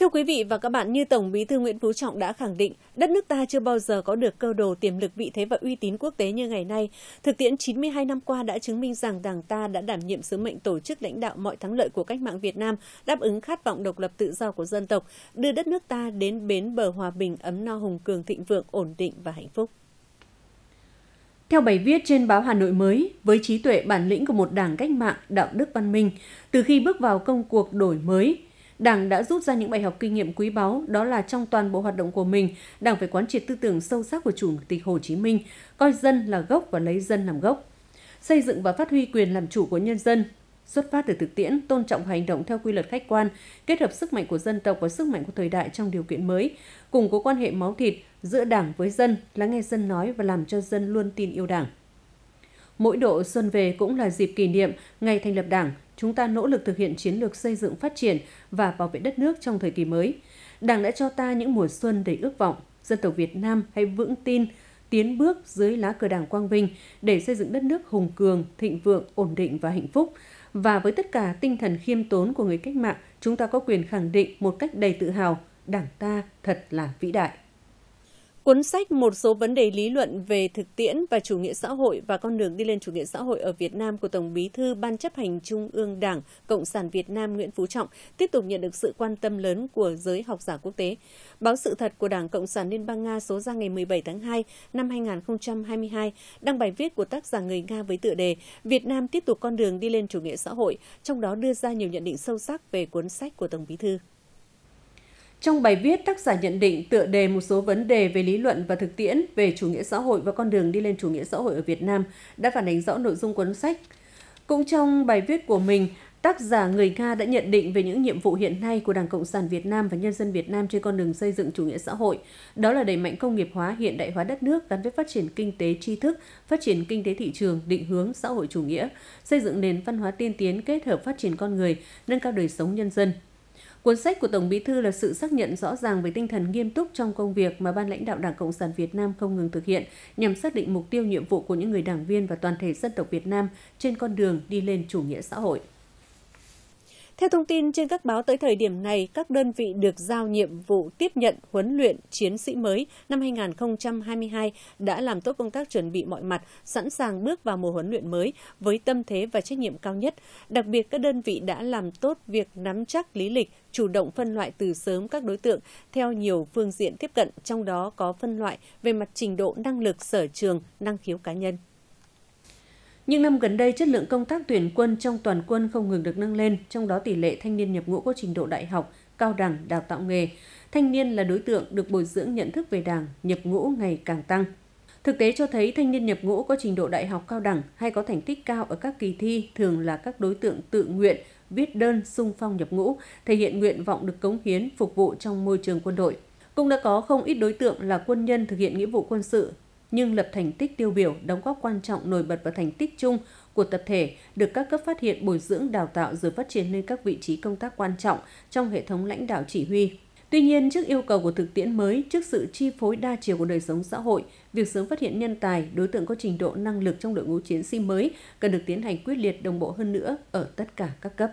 Thưa quý vị và các bạn, như Tổng Bí thư Nguyễn Phú Trọng đã khẳng định, đất nước ta chưa bao giờ có được cơ đồ tiềm lực vị thế và uy tín quốc tế như ngày nay. Thực tiễn 92 năm qua đã chứng minh rằng Đảng ta đã đảm nhiệm sứ mệnh tổ chức lãnh đạo mọi thắng lợi của cách mạng Việt Nam, đáp ứng khát vọng độc lập tự do của dân tộc, đưa đất nước ta đến bến bờ hòa bình, ấm no hùng cường, thịnh vượng, ổn định và hạnh phúc. Theo bài viết trên báo Hà Nội mới, với trí tuệ bản lĩnh của một đảng cách mạng đạo đức văn minh, từ khi bước vào công cuộc đổi mới, Đảng đã rút ra những bài học kinh nghiệm quý báu, đó là trong toàn bộ hoạt động của mình, Đảng phải quán triệt tư tưởng sâu sắc của Chủ tịch Hồ Chí Minh, coi dân là gốc và lấy dân làm gốc. Xây dựng và phát huy quyền làm chủ của nhân dân, xuất phát từ thực tiễn, tôn trọng hành động theo quy luật khách quan, kết hợp sức mạnh của dân tộc và sức mạnh của thời đại trong điều kiện mới, cùng cố quan hệ máu thịt giữa Đảng với dân, lắng nghe dân nói và làm cho dân luôn tin yêu Đảng. Mỗi độ xuân về cũng là dịp kỷ niệm ngày thành lập Đảng, chúng ta nỗ lực thực hiện chiến lược xây dựng phát triển và bảo vệ đất nước trong thời kỳ mới. Đảng đã cho ta những mùa xuân đầy ước vọng, dân tộc Việt Nam hãy vững tin, tiến bước dưới lá cờ Đảng Quang Vinh để xây dựng đất nước hùng cường, thịnh vượng, ổn định và hạnh phúc. Và với tất cả tinh thần khiêm tốn của người cách mạng, chúng ta có quyền khẳng định một cách đầy tự hào, Đảng ta thật là vĩ đại. Cuốn sách Một số vấn đề lý luận về thực tiễn và chủ nghĩa xã hội và con đường đi lên chủ nghĩa xã hội ở Việt Nam của Tổng Bí thư Ban chấp hành Trung ương Đảng Cộng sản Việt Nam Nguyễn Phú Trọng tiếp tục nhận được sự quan tâm lớn của giới học giả quốc tế. Báo Sự thật của Đảng Cộng sản Liên bang Nga số ra ngày 17 tháng 2 năm 2022 đăng bài viết của tác giả người Nga với tựa đề Việt Nam tiếp tục con đường đi lên chủ nghĩa xã hội, trong đó đưa ra nhiều nhận định sâu sắc về cuốn sách của Tổng Bí thư. Trong bài viết, tác giả nhận định tựa đề một số vấn đề về lý luận và thực tiễn về chủ nghĩa xã hội và con đường đi lên chủ nghĩa xã hội ở Việt Nam đã phản ánh rõ nội dung cuốn sách. Cũng trong bài viết của mình, tác giả người Nga đã nhận định về những nhiệm vụ hiện nay của Đảng Cộng sản Việt Nam và nhân dân Việt Nam trên con đường xây dựng chủ nghĩa xã hội, đó là đẩy mạnh công nghiệp hóa, hiện đại hóa đất nước gắn với phát triển kinh tế tri thức, phát triển kinh tế thị trường, định hướng xã hội chủ nghĩa, xây dựng nền văn hóa tiên tiến kết hợp phát triển con người, nâng cao đời sống nhân dân, Cuốn sách của Tổng Bí thư là sự xác nhận rõ ràng về tinh thần nghiêm túc trong công việc mà ban lãnh đạo Đảng Cộng sản Việt Nam không ngừng thực hiện nhằm xác định mục tiêu nhiệm vụ của những người đảng viên và toàn thể dân tộc Việt Nam trên con đường đi lên chủ nghĩa xã hội. Theo thông tin trên các báo tới thời điểm này, các đơn vị được giao nhiệm vụ tiếp nhận huấn luyện chiến sĩ mới năm 2022 đã làm tốt công tác chuẩn bị mọi mặt, sẵn sàng bước vào mùa huấn luyện mới với tâm thế và trách nhiệm cao nhất. Đặc biệt các đơn vị đã làm tốt việc nắm chắc lý lịch, chủ động phân loại từ sớm các đối tượng theo nhiều phương diện tiếp cận, trong đó có phân loại về mặt trình độ năng lực sở trường, năng khiếu cá nhân. Những năm gần đây, chất lượng công tác tuyển quân trong toàn quân không ngừng được nâng lên, trong đó tỷ lệ thanh niên nhập ngũ có trình độ đại học, cao đẳng, đào tạo nghề. Thanh niên là đối tượng được bồi dưỡng nhận thức về Đảng, nhập ngũ ngày càng tăng. Thực tế cho thấy thanh niên nhập ngũ có trình độ đại học cao đẳng hay có thành tích cao ở các kỳ thi thường là các đối tượng tự nguyện viết đơn sung phong nhập ngũ, thể hiện nguyện vọng được cống hiến phục vụ trong môi trường quân đội. Cũng đã có không ít đối tượng là quân nhân thực hiện nghĩa vụ quân sự nhưng lập thành tích tiêu biểu đóng góp quan trọng nổi bật vào thành tích chung của tập thể được các cấp phát hiện bồi dưỡng đào tạo rồi phát triển lên các vị trí công tác quan trọng trong hệ thống lãnh đạo chỉ huy Tuy nhiên, trước yêu cầu của thực tiễn mới, trước sự chi phối đa chiều của đời sống xã hội, việc sớm phát hiện nhân tài, đối tượng có trình độ năng lực trong đội ngũ chiến sĩ mới cần được tiến hành quyết liệt đồng bộ hơn nữa ở tất cả các cấp.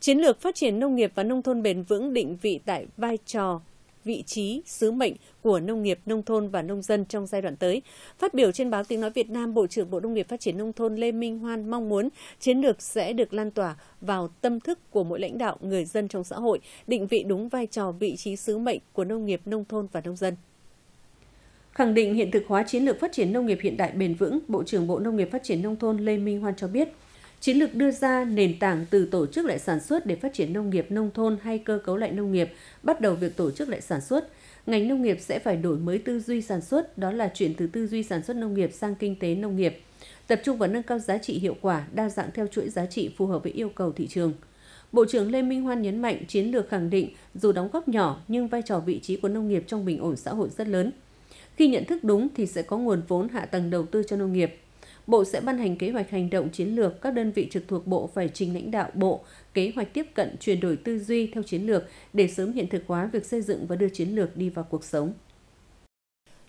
Chiến lược phát triển nông nghiệp và nông thôn bền vững định vị tại vai trò vị trí, sứ mệnh của nông nghiệp, nông thôn và nông dân trong giai đoạn tới. Phát biểu trên báo Tiếng Nói Việt Nam, Bộ trưởng Bộ Nông nghiệp Phát triển Nông thôn Lê Minh Hoan mong muốn chiến lược sẽ được lan tỏa vào tâm thức của mỗi lãnh đạo, người dân trong xã hội, định vị đúng vai trò, vị trí, sứ mệnh của nông nghiệp, nông thôn và nông dân. Khẳng định hiện thực hóa chiến lược phát triển nông nghiệp hiện đại bền vững, Bộ trưởng Bộ Nông nghiệp Phát triển Nông thôn Lê Minh Hoan cho biết, Chiến lược đưa ra nền tảng từ tổ chức lại sản xuất để phát triển nông nghiệp nông thôn hay cơ cấu lại nông nghiệp, bắt đầu việc tổ chức lại sản xuất. Ngành nông nghiệp sẽ phải đổi mới tư duy sản xuất, đó là chuyển từ tư duy sản xuất nông nghiệp sang kinh tế nông nghiệp, tập trung vào nâng cao giá trị hiệu quả, đa dạng theo chuỗi giá trị phù hợp với yêu cầu thị trường. Bộ trưởng Lê Minh Hoan nhấn mạnh chiến lược khẳng định dù đóng góp nhỏ nhưng vai trò vị trí của nông nghiệp trong bình ổn xã hội rất lớn. Khi nhận thức đúng thì sẽ có nguồn vốn hạ tầng đầu tư cho nông nghiệp, Bộ sẽ ban hành kế hoạch hành động chiến lược, các đơn vị trực thuộc Bộ phải trình lãnh đạo Bộ kế hoạch tiếp cận chuyển đổi tư duy theo chiến lược để sớm hiện thực hóa việc xây dựng và đưa chiến lược đi vào cuộc sống.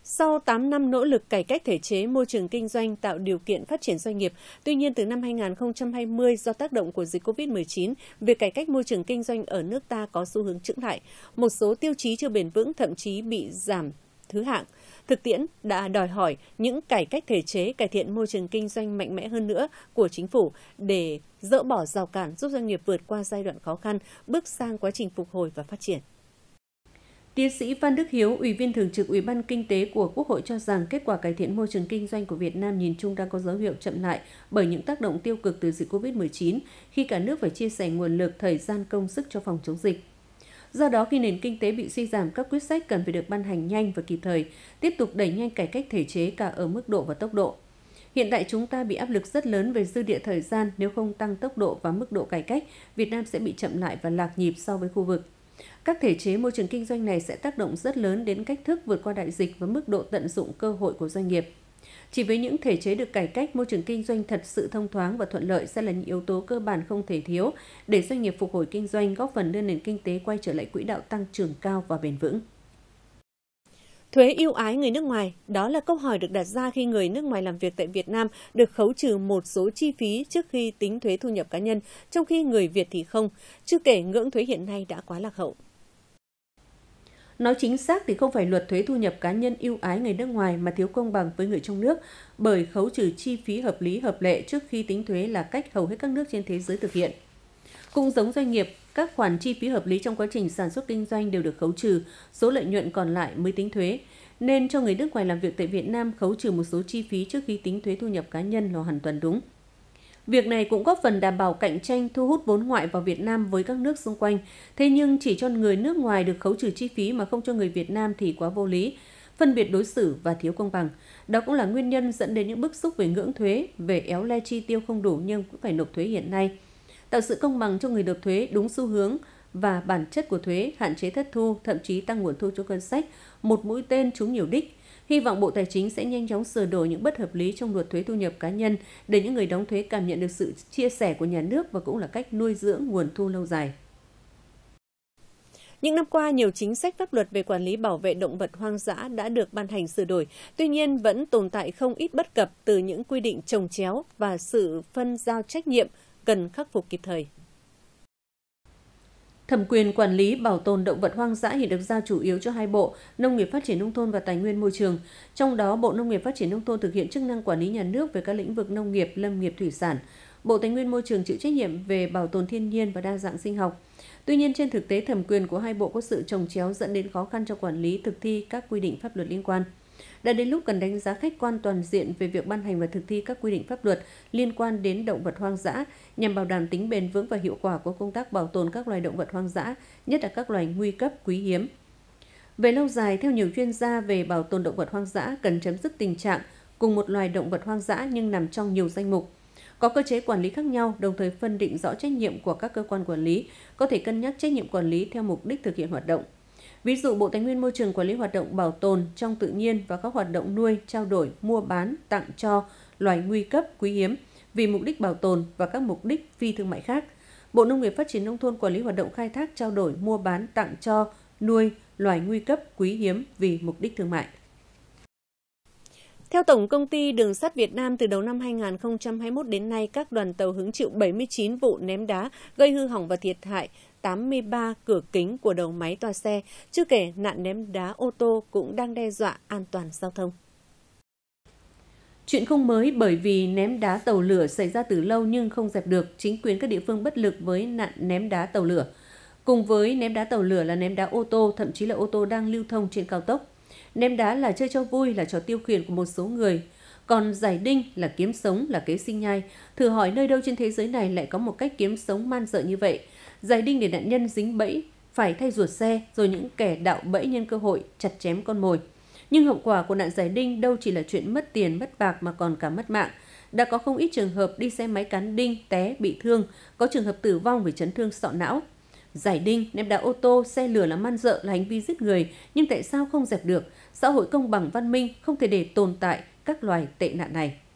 Sau 8 năm nỗ lực cải cách thể chế môi trường kinh doanh tạo điều kiện phát triển doanh nghiệp, tuy nhiên từ năm 2020 do tác động của dịch COVID-19, việc cải cách môi trường kinh doanh ở nước ta có xu hướng chững lại. Một số tiêu chí chưa bền vững thậm chí bị giảm thứ hạng. Thực tiễn đã đòi hỏi những cải cách thể chế, cải thiện môi trường kinh doanh mạnh mẽ hơn nữa của chính phủ để dỡ bỏ rào cản giúp doanh nghiệp vượt qua giai đoạn khó khăn, bước sang quá trình phục hồi và phát triển. Tiến sĩ Phan Đức Hiếu, Ủy viên Thường trực Ủy ban Kinh tế của Quốc hội cho rằng kết quả cải thiện môi trường kinh doanh của Việt Nam nhìn chung đang có dấu hiệu chậm lại bởi những tác động tiêu cực từ dịch COVID-19 khi cả nước phải chia sẻ nguồn lực, thời gian công sức cho phòng chống dịch. Do đó, khi nền kinh tế bị suy giảm, các quyết sách cần phải được ban hành nhanh và kịp thời, tiếp tục đẩy nhanh cải cách thể chế cả ở mức độ và tốc độ. Hiện tại chúng ta bị áp lực rất lớn về dư địa thời gian, nếu không tăng tốc độ và mức độ cải cách, Việt Nam sẽ bị chậm lại và lạc nhịp so với khu vực. Các thể chế môi trường kinh doanh này sẽ tác động rất lớn đến cách thức vượt qua đại dịch và mức độ tận dụng cơ hội của doanh nghiệp. Chỉ với những thể chế được cải cách, môi trường kinh doanh thật sự thông thoáng và thuận lợi sẽ là những yếu tố cơ bản không thể thiếu để doanh nghiệp phục hồi kinh doanh góp phần đưa nền kinh tế quay trở lại quỹ đạo tăng trưởng cao và bền vững. Thuế ưu ái người nước ngoài, đó là câu hỏi được đặt ra khi người nước ngoài làm việc tại Việt Nam được khấu trừ một số chi phí trước khi tính thuế thu nhập cá nhân, trong khi người Việt thì không, chưa kể ngưỡng thuế hiện nay đã quá lạc hậu. Nói chính xác thì không phải luật thuế thu nhập cá nhân ưu ái người nước ngoài mà thiếu công bằng với người trong nước, bởi khấu trừ chi phí hợp lý hợp lệ trước khi tính thuế là cách hầu hết các nước trên thế giới thực hiện. Cũng giống doanh nghiệp, các khoản chi phí hợp lý trong quá trình sản xuất kinh doanh đều được khấu trừ, số lợi nhuận còn lại mới tính thuế. Nên cho người nước ngoài làm việc tại Việt Nam khấu trừ một số chi phí trước khi tính thuế thu nhập cá nhân là hoàn toàn đúng. Việc này cũng góp phần đảm bảo cạnh tranh thu hút vốn ngoại vào Việt Nam với các nước xung quanh. Thế nhưng chỉ cho người nước ngoài được khấu trừ chi phí mà không cho người Việt Nam thì quá vô lý phân biệt đối xử và thiếu công bằng. Đó cũng là nguyên nhân dẫn đến những bức xúc về ngưỡng thuế, về éo le chi tiêu không đủ nhưng cũng phải nộp thuế hiện nay. Tạo sự công bằng cho người nộp thuế đúng xu hướng và bản chất của thuế, hạn chế thất thu, thậm chí tăng nguồn thu cho ngân sách, một mũi tên trúng nhiều đích. Hy vọng Bộ Tài chính sẽ nhanh chóng sửa đổi những bất hợp lý trong luật thuế thu nhập cá nhân để những người đóng thuế cảm nhận được sự chia sẻ của nhà nước và cũng là cách nuôi dưỡng nguồn thu lâu dài. Những năm qua, nhiều chính sách pháp luật về quản lý bảo vệ động vật hoang dã đã được ban hành sửa đổi. Tuy nhiên, vẫn tồn tại không ít bất cập từ những quy định trồng chéo và sự phân giao trách nhiệm cần khắc phục kịp thời. Thẩm quyền quản lý bảo tồn động vật hoang dã hiện được giao chủ yếu cho hai bộ, Nông nghiệp phát triển nông thôn và Tài nguyên môi trường. Trong đó, Bộ Nông nghiệp phát triển nông thôn thực hiện chức năng quản lý nhà nước về các lĩnh vực nông nghiệp, lâm nghiệp, thủy sản. Bộ Tài nguyên môi trường chịu trách nhiệm về bảo tồn thiên nhiên và đa dạng sinh học. Tuy nhiên, trên thực tế, thẩm quyền của hai bộ có sự trồng chéo dẫn đến khó khăn cho quản lý thực thi các quy định pháp luật liên quan. Đã đến lúc cần đánh giá khách quan toàn diện về việc ban hành và thực thi các quy định pháp luật liên quan đến động vật hoang dã nhằm bảo đảm tính bền vững và hiệu quả của công tác bảo tồn các loài động vật hoang dã, nhất là các loài nguy cấp quý hiếm. Về lâu dài, theo nhiều chuyên gia về bảo tồn động vật hoang dã cần chấm dứt tình trạng cùng một loài động vật hoang dã nhưng nằm trong nhiều danh mục. Có cơ chế quản lý khác nhau, đồng thời phân định rõ trách nhiệm của các cơ quan quản lý, có thể cân nhắc trách nhiệm quản lý theo mục đích thực hiện hoạt động. Ví dụ, Bộ Tài nguyên Môi trường quản lý hoạt động bảo tồn trong tự nhiên và các hoạt động nuôi, trao đổi, mua bán, tặng cho loài nguy cấp, quý hiếm vì mục đích bảo tồn và các mục đích phi thương mại khác. Bộ Nông nghiệp Phát triển Nông thôn quản lý hoạt động khai thác, trao đổi, mua bán, tặng cho, nuôi loài nguy cấp, quý hiếm vì mục đích thương mại. Theo Tổng Công ty Đường sắt Việt Nam, từ đầu năm 2021 đến nay, các đoàn tàu hứng chịu 79 vụ ném đá, gây hư hỏng và thiệt hại 83 cửa kính của đầu máy toa xe. Chưa kể, nạn ném đá ô tô cũng đang đe dọa an toàn giao thông. Chuyện không mới bởi vì ném đá tàu lửa xảy ra từ lâu nhưng không dẹp được, chính quyền các địa phương bất lực với nạn ném đá tàu lửa. Cùng với ném đá tàu lửa là ném đá ô tô, thậm chí là ô tô đang lưu thông trên cao tốc. Ném đá là chơi cho vui, là trò tiêu khiển của một số người. Còn giải đinh là kiếm sống, là kế sinh nhai. Thử hỏi nơi đâu trên thế giới này lại có một cách kiếm sống man dợ như vậy. Giải đinh để nạn nhân dính bẫy, phải thay ruột xe, rồi những kẻ đạo bẫy nhân cơ hội chặt chém con mồi. Nhưng hậu quả của nạn giải đinh đâu chỉ là chuyện mất tiền, mất bạc mà còn cả mất mạng. Đã có không ít trường hợp đi xe máy cán đinh, té, bị thương, có trường hợp tử vong vì chấn thương sọ não. Giải đinh, ném đá ô tô, xe lửa là man dợ là hành vi giết người, nhưng tại sao không dẹp được? Xã hội công bằng văn minh không thể để tồn tại các loài tệ nạn này.